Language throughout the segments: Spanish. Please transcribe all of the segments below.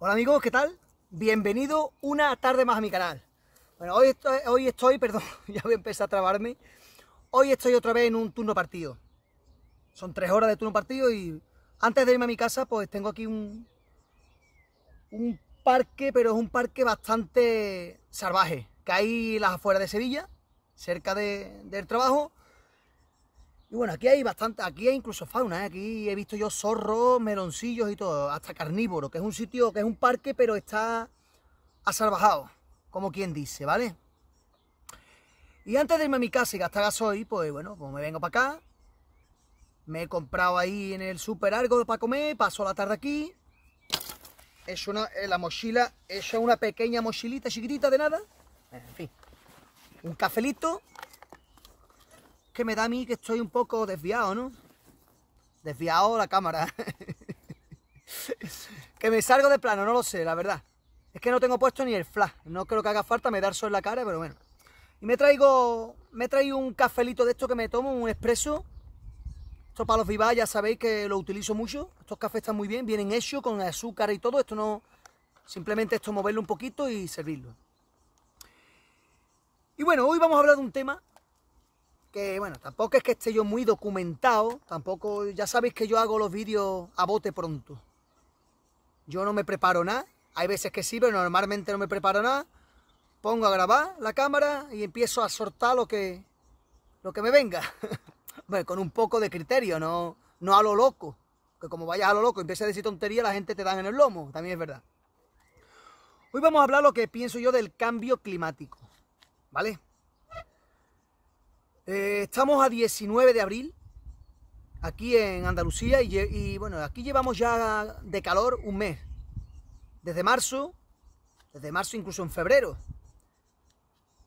Hola amigos, ¿qué tal? Bienvenido una tarde más a mi canal. Bueno, hoy estoy, hoy estoy, perdón, ya voy a empezar a trabarme. Hoy estoy otra vez en un turno partido. Son tres horas de turno partido y antes de irme a mi casa, pues tengo aquí un, un parque, pero es un parque bastante salvaje. Que hay las afueras de Sevilla, cerca del trabajo. Y bueno, aquí hay bastante, aquí hay incluso fauna, ¿eh? aquí he visto yo zorros, meloncillos y todo, hasta carnívoro, que es un sitio, que es un parque, pero está asalvajado, como quien dice, ¿vale? Y antes de irme a mi casa y gastar gasoil, pues bueno, como pues me vengo para acá, me he comprado ahí en el super para comer, paso la tarde aquí, es una, eh, la mochila, es una pequeña mochilita chiquitita de nada, en fin, un cafelito que me da a mí que estoy un poco desviado, ¿no? Desviado la cámara. que me salgo de plano, no lo sé, la verdad. Es que no tengo puesto ni el flash. No creo que haga falta me dar sol en la cara, pero bueno. Y me traigo, me traigo un cafelito de esto que me tomo, un expreso. Esto para los vivas ya sabéis que lo utilizo mucho. Estos cafés están muy bien, vienen hechos con azúcar y todo. Esto no, simplemente esto moverlo un poquito y servirlo. Y bueno, hoy vamos a hablar de un tema que bueno, tampoco es que esté yo muy documentado, tampoco, ya sabéis que yo hago los vídeos a bote pronto. Yo no me preparo nada, hay veces que sí, pero normalmente no me preparo nada. Pongo a grabar la cámara y empiezo a soltar lo que, lo que me venga. bueno, con un poco de criterio, no, no a lo loco. Que como vayas a lo loco y empieces a decir tontería, la gente te dan en el lomo, también es verdad. Hoy vamos a hablar lo que pienso yo del cambio climático, ¿vale? Eh, estamos a 19 de abril aquí en Andalucía y, bueno, aquí llevamos ya de calor un mes. Desde marzo, desde marzo incluso en febrero.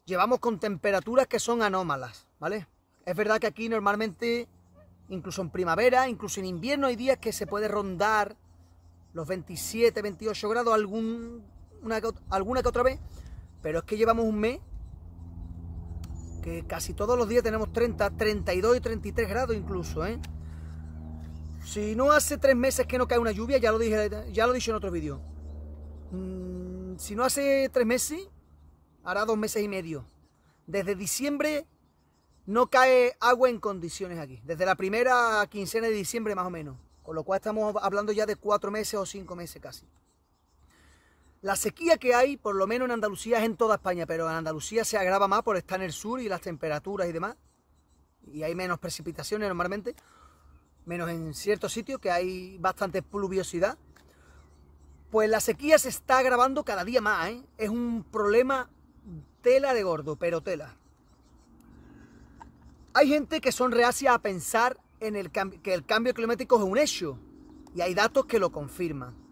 Llevamos con temperaturas que son anómalas, ¿vale? Es verdad que aquí normalmente, incluso en primavera, incluso en invierno, hay días que se puede rondar los 27, 28 grados algún, una, alguna que otra vez. Pero es que llevamos un mes que casi todos los días tenemos 30, 32 y 33 grados incluso, ¿eh? Si no hace tres meses que no cae una lluvia, ya lo dije, ya lo en otro vídeo. Mm, si no hace tres meses, hará dos meses y medio. Desde diciembre no cae agua en condiciones aquí. Desde la primera quincena de diciembre más o menos. Con lo cual estamos hablando ya de cuatro meses o cinco meses casi. La sequía que hay, por lo menos en Andalucía, es en toda España, pero en Andalucía se agrava más por estar en el sur y las temperaturas y demás. Y hay menos precipitaciones normalmente, menos en ciertos sitios que hay bastante pluviosidad. Pues la sequía se está agravando cada día más, ¿eh? Es un problema tela de gordo, pero tela. Hay gente que son reacias a pensar en el que el cambio climático es un hecho y hay datos que lo confirman.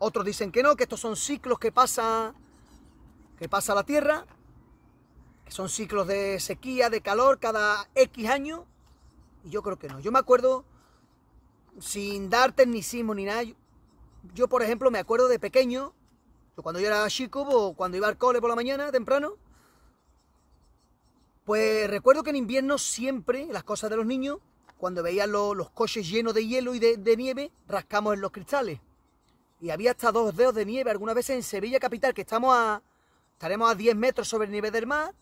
Otros dicen que no, que estos son ciclos que pasa, que pasa la tierra, que son ciclos de sequía, de calor cada X año. Y yo creo que no. Yo me acuerdo, sin dar tecnicismo ni nada, yo por ejemplo me acuerdo de pequeño, cuando yo era chico o cuando iba al cole por la mañana temprano, pues recuerdo que en invierno siempre las cosas de los niños, cuando veían los coches llenos de hielo y de nieve, rascamos en los cristales y había hasta dos dedos de nieve alguna vez en Sevilla capital, que estamos a, estaremos a 10 metros sobre el nivel del mar,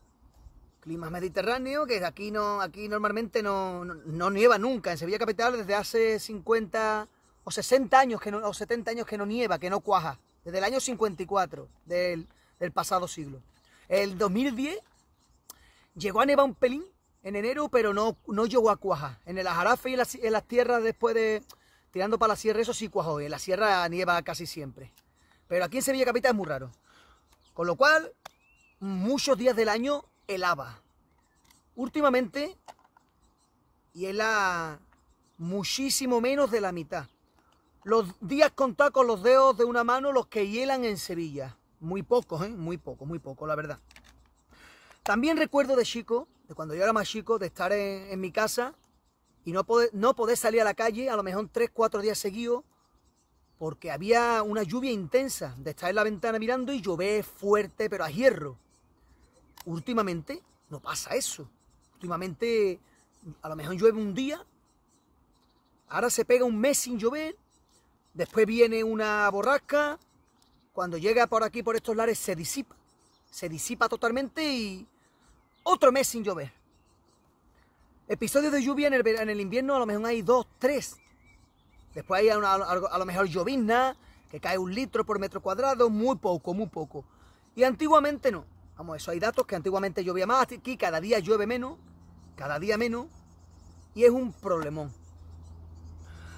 clima mediterráneo, que aquí, no, aquí normalmente no, no, nieva nunca, en Sevilla capital desde hace 50 o 60 años que no, o 70 años que no nieva, que no cuaja, desde el año 54 del, del pasado siglo. El 2010 llegó a nevar un pelín en enero, pero no, no llegó a cuaja. En el Ajarafe y en las tierras después de Tirando para la sierra, eso sí cuajó. Eh. la sierra nieva casi siempre. Pero aquí en Sevilla Capital es muy raro. Con lo cual, muchos días del año helaba. Últimamente, hiela muchísimo menos de la mitad. Los días contados con los dedos de una mano los que hielan en Sevilla. Muy pocos, eh. Muy poco, muy poco, la verdad. También recuerdo de chico, de cuando yo era más chico, de estar en mi casa y no poder, no salir a la calle a lo mejor tres, cuatro días seguidos porque había una lluvia intensa de estar en la ventana mirando y llové fuerte pero a hierro. Últimamente no pasa eso. Últimamente a lo mejor llueve un día, ahora se pega un mes sin llover, después viene una borrasca, cuando llega por aquí, por estos lares, se disipa, se disipa totalmente y otro mes sin llover. Episodios de lluvia en el, invierno a lo mejor hay dos, tres. Después hay a lo mejor llovizna, que cae un litro por metro cuadrado, muy poco, muy poco. Y antiguamente no. Vamos, eso hay datos que antiguamente llovía más, aquí cada día llueve menos, cada día menos, y es un problemón.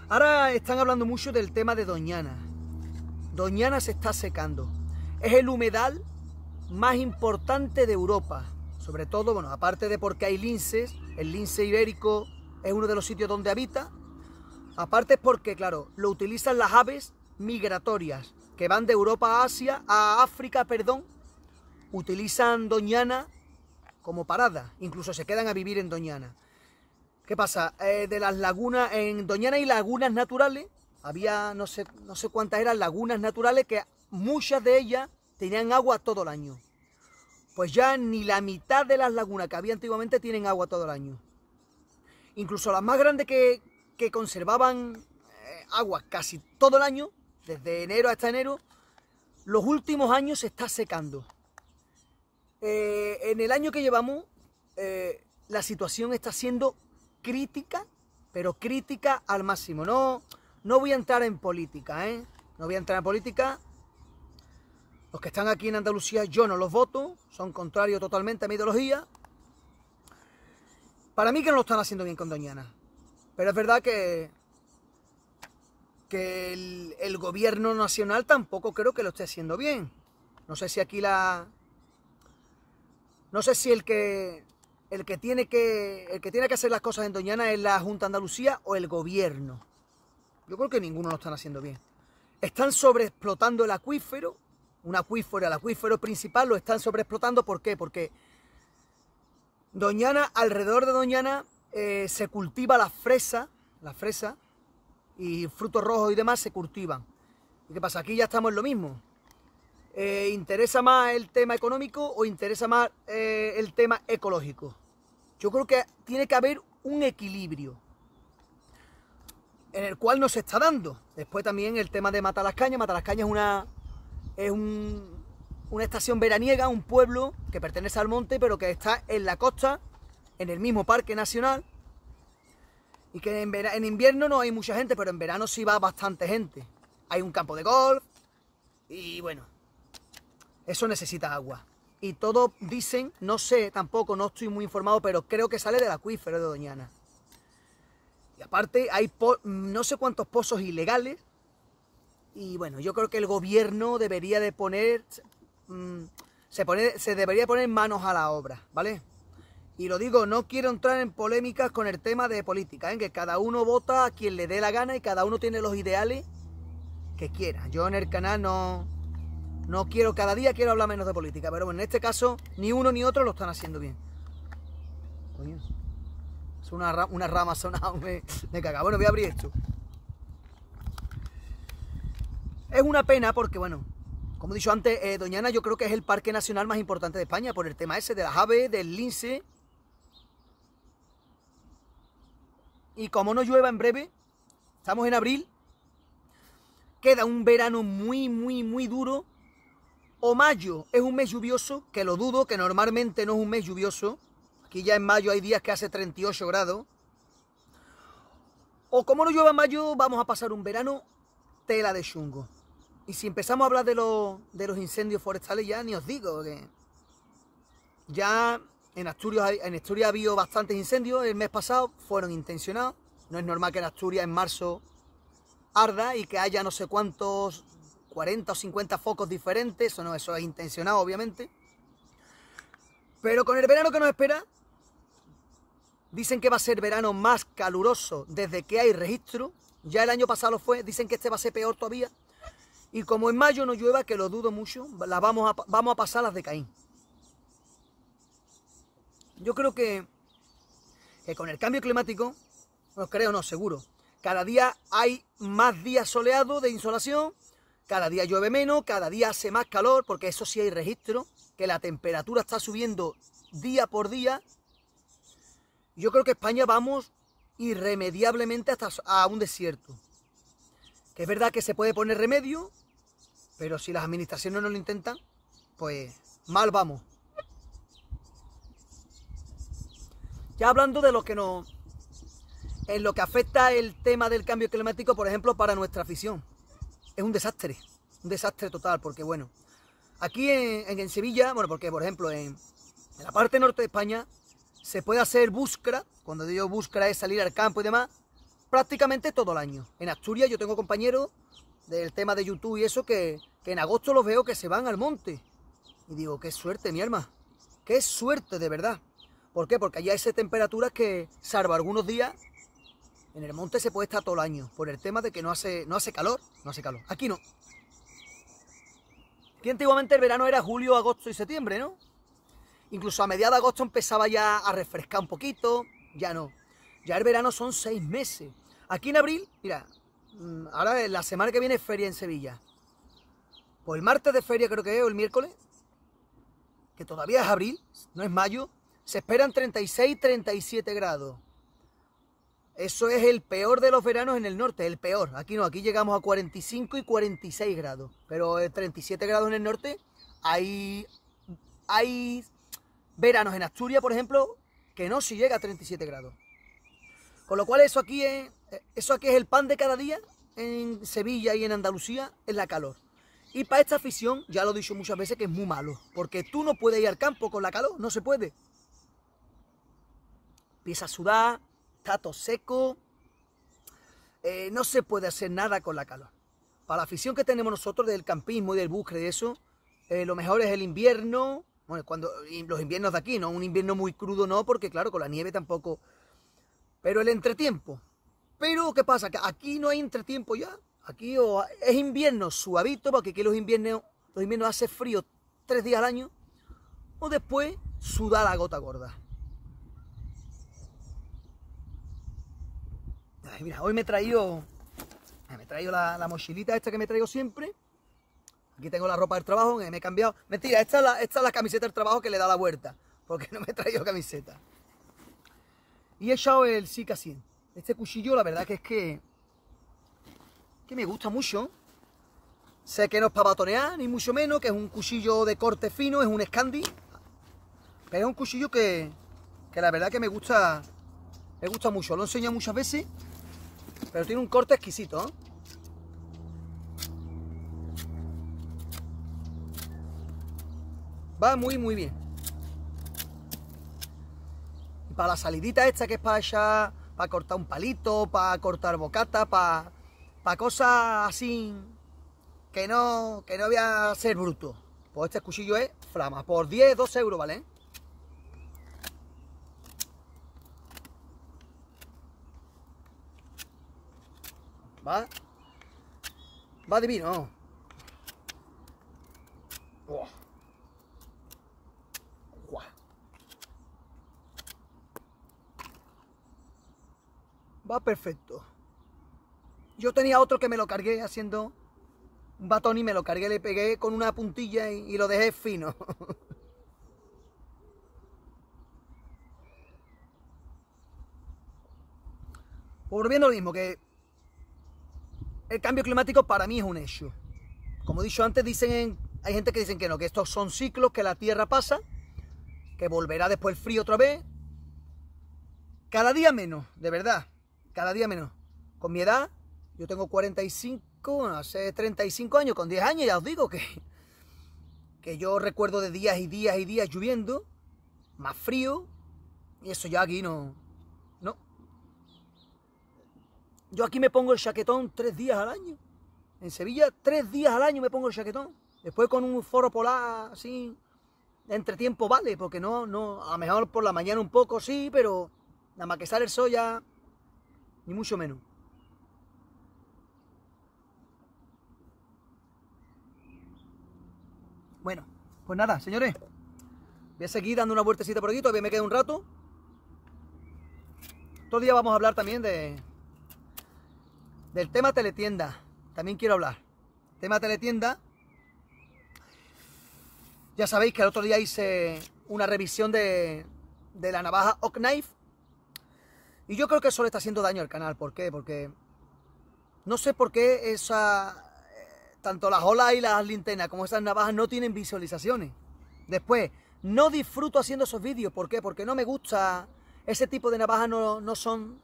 Ahora están hablando mucho del tema de Doñana. Doñana se está secando. Es el humedal más importante de Europa. Sobre todo, bueno, aparte de porque hay linces, el lince ibérico es uno de los sitios donde habita. Aparte es porque, claro, lo utilizan las aves migratorias que van de Europa a Asia, a África, perdón. Utilizan Doñana como parada, incluso se quedan a vivir en Doñana. ¿Qué pasa? Eh, de las lagunas, en Doñana hay lagunas naturales, había no sé, no sé cuántas eran lagunas naturales que muchas de ellas tenían agua todo el año pues ya ni la mitad de las lagunas que había antiguamente tienen agua todo el año. Incluso las más grandes que, que conservaban eh, agua casi todo el año, desde enero hasta enero, los últimos años se está secando. Eh, en el año que llevamos, eh, la situación está siendo crítica, pero crítica al máximo. No, no voy a entrar en política, ¿eh? No voy a entrar en política que están aquí en Andalucía yo no los voto, son contrarios totalmente a mi ideología. Para mí que no lo están haciendo bien con Doñana. Pero es verdad que, que el, gobierno nacional tampoco creo que lo esté haciendo bien. No sé si aquí la... No sé si el que, el que, tiene que, el que tiene que hacer las cosas en Doñana es la Junta Andalucía o el gobierno. Yo creo que ninguno lo están haciendo bien. Están sobreexplotando el acuífero un acuífero, el acuífero principal, lo están sobreexplotando. ¿Por qué? Porque Doñana, alrededor de Doñana, eh, se cultiva la fresa, la fresa y frutos rojos y demás se cultivan. ¿Y qué pasa? Aquí ya estamos en lo mismo. Eh, ¿Interesa más el tema económico o interesa más eh, el tema ecológico? Yo creo que tiene que haber un equilibrio en el cual nos está dando. Después también el tema de matar las cañas. Matar cañas es una es un, una estación veraniega, un pueblo que pertenece al monte, pero que está en la costa, en el mismo parque nacional. Y que en, en invierno no hay mucha gente, pero en verano sí va bastante gente. Hay un campo de golf y bueno, eso necesita agua. Y todos dicen, no sé tampoco, no estoy muy informado, pero creo que sale del acuífero de Doñana. Y aparte hay no sé cuántos pozos ilegales y bueno, yo creo que el gobierno debería de poner, mm, se, se debería poner manos a la obra, ¿vale? Y lo digo, no quiero entrar en polémicas con el tema de política, en ¿eh? que cada uno vota a quien le dé la gana y cada uno tiene los ideales que quiera. Yo en el canal no, no quiero, cada día quiero hablar menos de política, pero bueno, en este caso ni uno ni otro lo están haciendo bien. Es una, rama sonada, me, me Bueno, voy a abrir esto. Es una pena porque, bueno, como he dicho antes, eh, Doñana yo creo que es el parque nacional más importante de España por el tema ese de las aves, del lince. Y como no llueva en breve, estamos en abril, queda un verano muy, muy, muy duro. O mayo es un mes lluvioso, que lo dudo, que normalmente no es un mes lluvioso. Aquí ya en mayo hay días que hace 38 grados. O como no llueva en mayo, vamos a pasar un verano tela de chungo. Y si empezamos a hablar de, los, incendios forestales, ya ni os digo que ya en Asturias, en Asturias ha habido bastantes incendios. El mes pasado fueron intencionados. No es normal que en Asturias en marzo arda y que haya no sé cuántos 40 o 50 focos diferentes. Eso no, eso es intencionado, obviamente. Pero con el verano que nos espera, dicen que va a ser verano más caluroso desde que hay registro. Ya el año pasado lo fue, dicen que este va a ser peor todavía. Y como en mayo no llueva, que lo dudo mucho, vamos, a, vamos a pasar las de Caín. Yo creo que, con el cambio climático, no creo, no, seguro, cada día hay más días soleados de insolación, cada día llueve menos, cada día hace más calor, porque eso sí hay registro, que la temperatura está subiendo día por día. Yo creo que España vamos irremediablemente hasta a un desierto es verdad que se puede poner remedio, pero si las administraciones no lo intentan, pues mal vamos. Ya hablando de lo que nos. En lo que afecta el tema del cambio climático, por ejemplo, para nuestra afición. Es un desastre. Un desastre total, porque bueno. Aquí en, Sevilla, bueno, porque por ejemplo, en, la parte norte de España se puede hacer búsqueda, Cuando digo búscara es salir al campo y demás prácticamente todo el año. En Asturias yo tengo compañeros del tema de YouTube y eso que, en agosto los veo que se van al monte. Y digo, qué suerte, mi alma. Qué suerte, de verdad. ¿Por qué? Porque allá hay temperaturas que, salvo algunos días, en el monte se puede estar todo el año. Por el tema de que no hace, no hace calor. No hace calor. Aquí no. Aquí antiguamente el verano era julio, agosto y septiembre, ¿no? Incluso a mediados de agosto empezaba ya a refrescar un poquito. Ya no. Ya el verano son seis meses. Aquí en abril, mira, mm, ahora la semana que viene es feria en Sevilla. Pues el martes de feria creo que es, o el miércoles, que todavía es abril, no es mayo, se esperan 36, 37 grados. Eso es el peor de los veranos en el norte, el peor. Aquí no, aquí llegamos a 45 y 46 grados. Pero 37 eh, grados en el norte, hay, hay veranos en Asturias, por ejemplo, que no se llega a 37 grados. Con lo cual eso aquí es, eso aquí es el pan de cada día en Sevilla y en Andalucía, es la calor. Y para esta afición, ya lo he dicho muchas veces, que es muy malo, porque tú no puedes ir al campo con la calor, no se puede. Empieza a sudar, está seco, eh, no se puede hacer nada con la calor. Para la afición que tenemos nosotros del campismo y del buscre de eso, eh, lo mejor es el invierno, bueno, cuando los inviernos de aquí, ¿no? Un invierno muy crudo no, porque claro, con la nieve tampoco pero el entretiempo. Pero, ¿qué pasa? Que aquí no hay entretiempo ya. Aquí es invierno suavito, porque aquí los inviernos, los inviernos hace frío tres días al año. O después suda la gota gorda. mira, hoy me he traído, me he traído la, mochilita esta que me traigo siempre. Aquí tengo la ropa del trabajo, me he cambiado. Mentira, esta esta es la camiseta del trabajo que le da la vuelta, porque no me he traído camiseta. Y he echado el Sika 100. Este cuchillo, la verdad que es que, que me gusta mucho. Sé que no es para batonear, ni mucho menos, que es un cuchillo de corte fino, es un Scandi. Pero es un cuchillo que, que la verdad que me gusta, me gusta mucho. Lo he muchas veces, pero tiene un corte exquisito. ¿eh? Va muy, muy bien para la salidita esta que es para allá, para cortar un palito, para cortar bocata, para, para cosas así que no, que no voy a ser bruto. Pues este cuchillo es flama, por 10, 12 euros, ¿vale? Va, va divino. vino. Oh. va perfecto. Yo tenía otro que me lo cargué haciendo un batón y me lo cargué, le pegué con una puntilla y, lo dejé fino. Volviendo lo mismo, que el cambio climático para mí es un hecho. Como he dicho antes, dicen, hay gente que dicen que no, que estos son ciclos que la Tierra pasa, que volverá después el frío otra vez. Cada día menos, de verdad cada día menos. Con mi edad, yo tengo 45, hace 35 años, con 10 años ya os digo que, que yo recuerdo de días y días y días lloviendo, más frío, y eso ya aquí no, no. Yo aquí me pongo el chaquetón tres días al año. En Sevilla, tres días al año me pongo el chaquetón. Después con un foro polar así, entre tiempo vale, porque no, no, a lo mejor por la mañana un poco sí, pero nada más que sale el sol ya ni mucho menos. Bueno, pues nada, señores. Voy a seguir dando una vueltecita por aquí, todavía me queda un rato. Otro día vamos a hablar también de del tema teletienda. También quiero hablar. Tema teletienda. Ya sabéis que el otro día hice una revisión de, de la navaja Oak Knife y yo creo que eso le está haciendo daño al canal. ¿Por qué? Porque no sé por qué esa, eh, tanto las olas y las linternas como esas navajas no tienen visualizaciones. Después, no disfruto haciendo esos vídeos. ¿Por qué? Porque no me gusta. Ese tipo de navajas no, no son.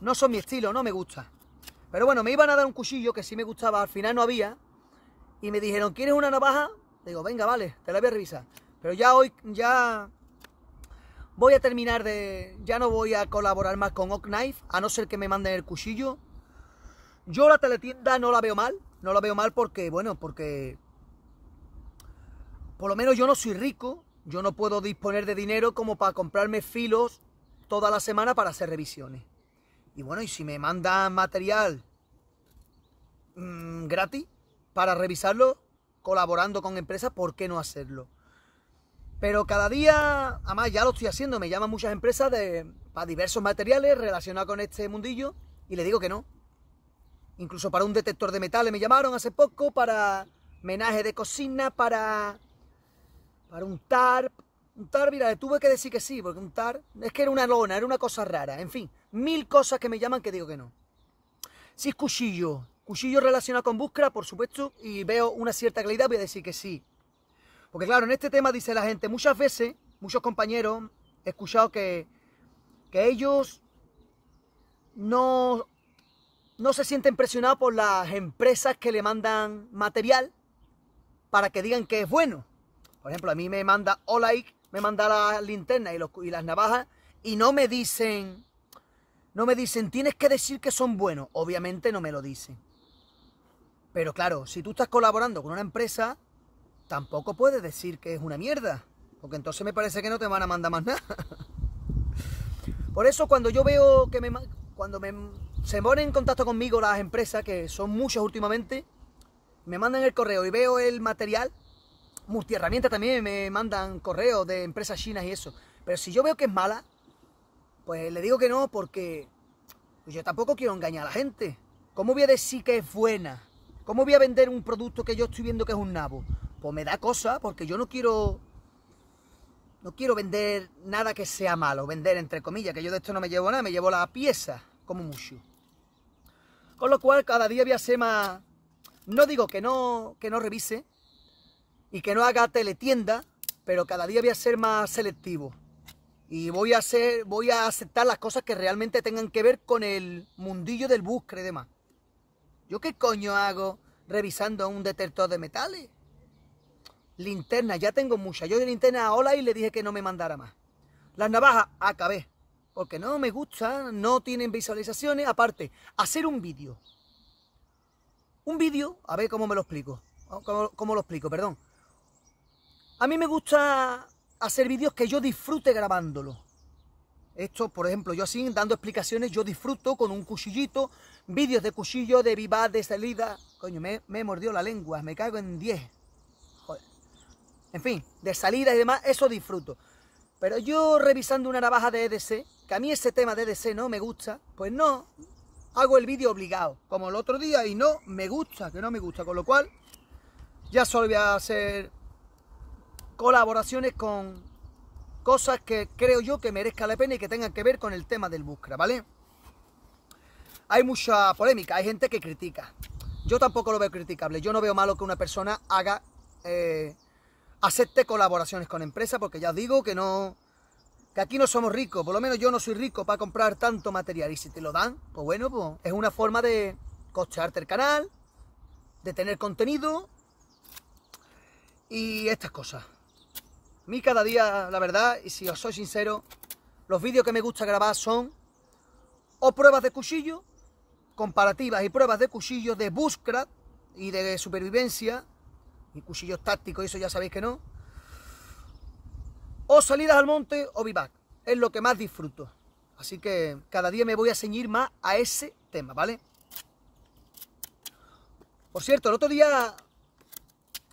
No son mi estilo, no me gusta. Pero bueno, me iban a dar un cuchillo que sí me gustaba, al final no había. Y me dijeron, ¿quieres una navaja? Digo, venga, vale, te la voy a revisar. Pero ya hoy, ya Voy a terminar de... Ya no voy a colaborar más con Oak Knife, a no ser que me manden el cuchillo. Yo la teletienda no la veo mal. No la veo mal porque, bueno, porque... Por lo menos yo no soy rico. Yo no puedo disponer de dinero como para comprarme filos toda la semana para hacer revisiones. Y bueno, y si me mandan material mm, gratis para revisarlo, colaborando con empresas, ¿por qué no hacerlo? Pero cada día, además ya lo estoy haciendo, me llaman muchas empresas de, para diversos materiales relacionados con este mundillo y le digo que no. Incluso para un detector de metales me llamaron hace poco, para menaje de cocina, para, para un tarp Un TAR, mira, le tuve que decir que sí, porque un TAR es que era una lona, era una cosa rara. En fin, mil cosas que me llaman que digo que no. Si es cuchillo, cuchillo relacionado con búsqueda, por supuesto, y veo una cierta calidad voy a decir que sí. Porque claro, en este tema dice la gente, muchas veces, muchos compañeros, he escuchado que, ellos no, no se sienten presionados por las empresas que le mandan material para que digan que es bueno. Por ejemplo, a mí me manda Olaik, me manda las linternas y, y las navajas y no me dicen, no me dicen, tienes que decir que son buenos. Obviamente no me lo dicen. Pero claro, si tú estás colaborando con una empresa, tampoco puedes decir que es una mierda, porque entonces me parece que no te van a mandar más nada. Por eso cuando yo veo que me, cuando se ponen en contacto conmigo las empresas, que son muchas últimamente, me mandan el correo y veo el material, multiherramientas también me mandan correos de empresas chinas y eso. Pero si yo veo que es mala, pues le digo que no, porque yo tampoco quiero engañar a la gente. ¿Cómo voy a decir que es buena? ¿Cómo voy a vender un producto que yo estoy viendo que es un nabo? pues me da cosa porque yo no quiero no quiero vender nada que sea malo, vender entre comillas, que yo de esto no me llevo nada, me llevo la pieza, como mucho. Con lo cual cada día voy a ser más, no digo que no, que no revise y que no haga teletienda, pero cada día voy a ser más selectivo y voy a, hacer, voy a aceptar las cosas que realmente tengan que ver con el mundillo del buscre y demás. ¿Yo qué coño hago revisando un detector de metales? Linterna, ya tengo muchas. Yo de linterna a Ola y le dije que no me mandara más. Las navajas, acabé. Porque no me gustan, no tienen visualizaciones. Aparte, hacer un vídeo. Un vídeo, a ver cómo me lo explico. Oh, cómo, lo explico, perdón. A mí me gusta hacer vídeos que yo disfrute grabándolo. Esto, por ejemplo, yo así, dando explicaciones, yo disfruto con un cuchillito, vídeos de cuchillo, de vivaz, de salida. Coño, me, me mordió la lengua, me cago en 10 en fin, de salida y demás, eso disfruto. Pero yo revisando una navaja de EDC, que a mí ese tema de EDC no me gusta, pues no, hago el vídeo obligado, como el otro día, y no me gusta, que no me gusta, con lo cual ya solo voy a hacer colaboraciones con cosas que creo yo que merezca la pena y que tengan que ver con el tema del Buscra, ¿vale? Hay mucha polémica, hay gente que critica. Yo tampoco lo veo criticable. Yo no veo malo que una persona haga eh, acepte colaboraciones con empresas, porque ya os digo que no. Que aquí no somos ricos, por lo menos yo no soy rico para comprar tanto material. Y si te lo dan, pues bueno, pues es una forma de costearte el canal, de tener contenido y estas cosas. A mí cada día, la verdad, y si os soy sincero, los vídeos que me gusta grabar son o pruebas de cuchillo, comparativas y pruebas de cuchillo de bushcraft y de supervivencia cuchillos tácticos, eso ya sabéis que no. O salidas al monte o vivac, es lo que más disfruto. Así que cada día me voy a ceñir más a ese tema, ¿vale? Por cierto, el otro día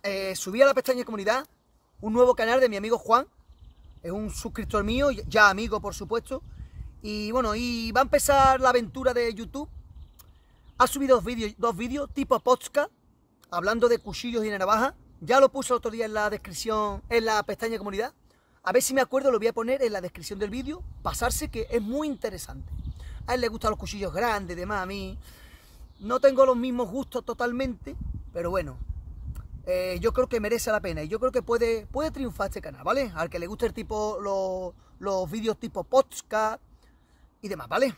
eh, subí a la pestaña de comunidad un nuevo canal de mi amigo Juan. Es un suscriptor mío, ya amigo por supuesto. Y bueno, y va a empezar la aventura de YouTube. Ha subido dos vídeos, dos vídeos tipo podcast hablando de cuchillos y de navaja, ya lo puse el otro día en la descripción, en la pestaña de comunidad. A ver si me acuerdo, lo voy a poner en la descripción del vídeo. Pasarse que es muy interesante. A él le gustan los cuchillos grandes, demás. A mí no tengo los mismos gustos totalmente, pero bueno, eh, yo creo que merece la pena y yo creo que puede, puede triunfar este canal, ¿vale? Al que le guste el tipo, los, vídeos tipo podcast y demás, ¿vale?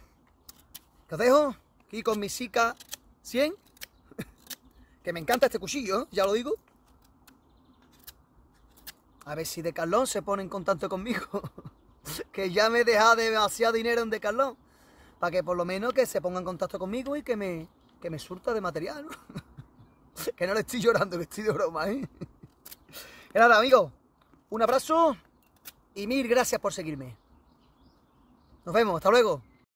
Que dejo aquí con mi sica 100 que me encanta este cuchillo, ¿eh? ya lo digo. A ver si de Carlón se pone en contacto conmigo. que ya me deja demasiado dinero en de Carlón. Para que por lo menos que se ponga en contacto conmigo y que me, que me surta de material. que no le estoy llorando, que estoy de broma, ¿eh? nada, amigos. Un abrazo y mil gracias por seguirme. Nos vemos, hasta luego.